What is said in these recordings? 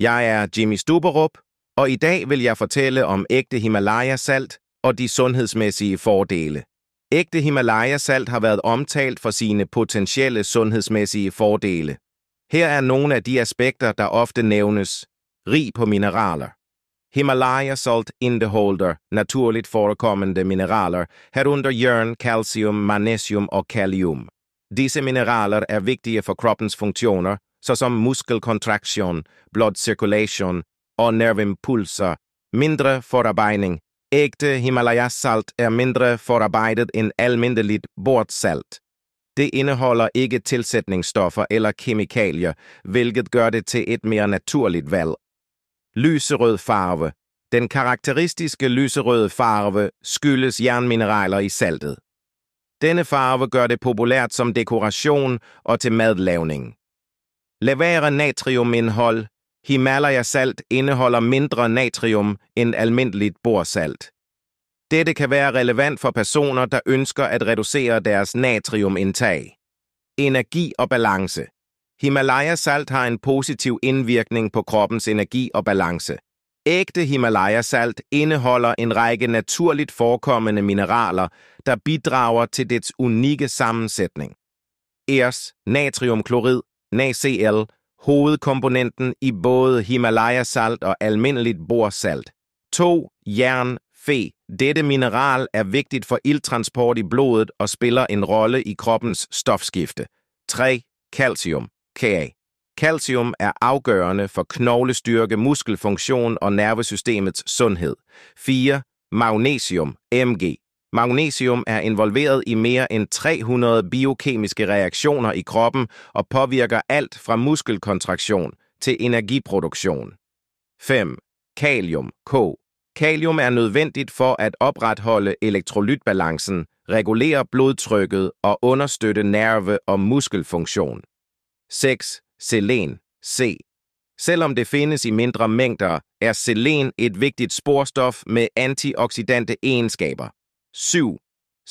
Jeg er Jimmy Stuberup, og i dag vil jeg fortælle om ægte Himalaya-salt og de sundhedsmæssige fordele. Ægte Himalaya-salt har været omtalt for sine potentielle sundhedsmæssige fordele. Her er nogle af de aspekter, der ofte nævnes. Rig på mineraler. Himalaya salt indeholder naturligt forekommende mineraler, herunder jern, calcium, magnesium og kalium. Disse mineraler er vigtige for kroppens funktioner, såsom muskelkontraktion, blodcirkulation og nervimpulser, mindre forarbejning. Ægte himalaya salt er mindre forarbejdet end almindeligt bordsalt. Det indeholder ikke tilsætningsstoffer eller kemikalier, hvilket gør det til et mere naturligt valg. Lyserød farve. Den karakteristiske lyserøde farve skyldes jernmineraler i saltet. Denne farve gør det populært som dekoration og til madlavning lavere natriumindhold. Himalaya-salt indeholder mindre natrium end almindeligt borsalt. Dette kan være relevant for personer, der ønsker at reducere deres natriumindtag. Energi og balance. Himalaya-salt har en positiv indvirkning på kroppens energi og balance. Ægte Himalaya-salt indeholder en række naturligt forekommende mineraler, der bidrager til dets unikke sammensætning. Ers, natriumklorid, NaCl, hovedkomponenten i både Himalaya-salt og almindeligt borsalt. 2. Jern, fe. Dette mineral er vigtigt for ildtransport i blodet og spiller en rolle i kroppens stofskifte. 3. Calcium, Ka. Calcium er afgørende for knoglestyrke, muskelfunktion og nervesystemets sundhed. 4. Magnesium, Mg. Magnesium er involveret i mere end 300 biokemiske reaktioner i kroppen og påvirker alt fra muskelkontraktion til energiproduktion. 5. Kalium, K. Kalium er nødvendigt for at opretholde elektrolytbalancen, regulere blodtrykket og understøtte nerve- og muskelfunktion. 6. Selen, C. Selvom det findes i mindre mængder, er selen et vigtigt sporstof med antioxidante egenskaber. 7.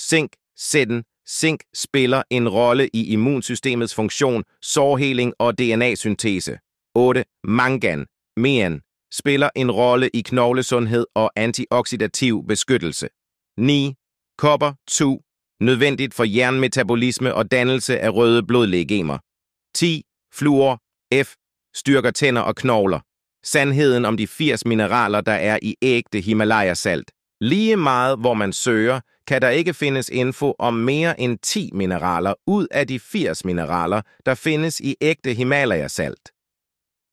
Zink, sætten, zink spiller en rolle i immunsystemets funktion, sårheling og DNA-syntese. 8. Mangan, men, spiller en rolle i knoglesundhed og antioxidativ beskyttelse. 9. Kopper, 2. Nødvendigt for jernmetabolisme og dannelse af røde blodlegemer. 10. Fluor, F. Styrker tænder og knogler. Sandheden om de 80 mineraler, der er i ægte Himalaya-salt. Lige meget hvor man søger, kan der ikke findes info om mere end 10 mineraler ud af de 80 mineraler, der findes i ægte Himalaya-salt.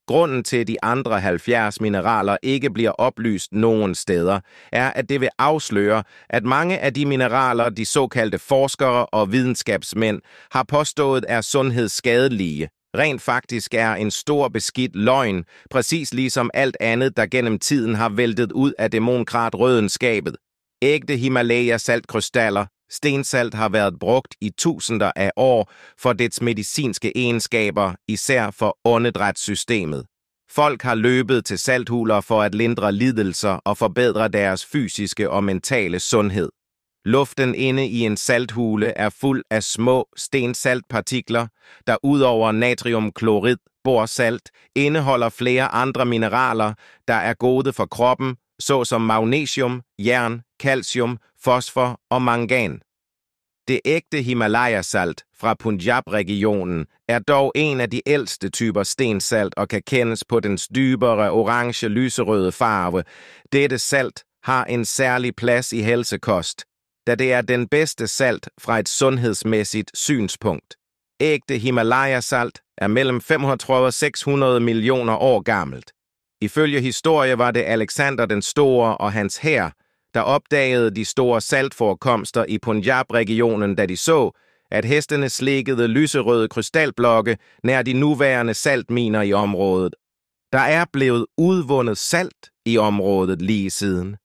Grunden til, at de andre 70 mineraler ikke bliver oplyst nogen steder, er, at det vil afsløre, at mange af de mineraler, de såkaldte forskere og videnskabsmænd har påstået er sundhedsskadelige, rent faktisk er en stor beskidt løgn, præcis ligesom alt andet, der gennem tiden har væltet ud af dæmonkrat rødenskabet. Ægte Himalaya-saltkrystaller, stensalt har været brugt i tusinder af år for dets medicinske egenskaber, især for åndedrætssystemet. Folk har løbet til salthuler for at lindre lidelser og forbedre deres fysiske og mentale sundhed. Luften inde i en salthule er fuld af små stensaltpartikler, der udover natriumklorid, borsalt, indeholder flere andre mineraler, der er gode for kroppen, såsom magnesium, jern, calcium, fosfor og mangan. Det ægte Himalaya-salt fra Punjab-regionen er dog en af de ældste typer stensalt og kan kendes på dens dybere orange-lyserøde farve. Dette salt har en særlig plads i helsekost, da det er den bedste salt fra et sundhedsmæssigt synspunkt. Ægte Himalaya-salt er mellem 530 og 600 millioner år gammelt. Ifølge historie var det Alexander den Store og hans hær, der opdagede de store saltforekomster i Punjab-regionen, da de så, at hestene slikkede lyserøde krystalblokke nær de nuværende saltminer i området. Der er blevet udvundet salt i området lige siden.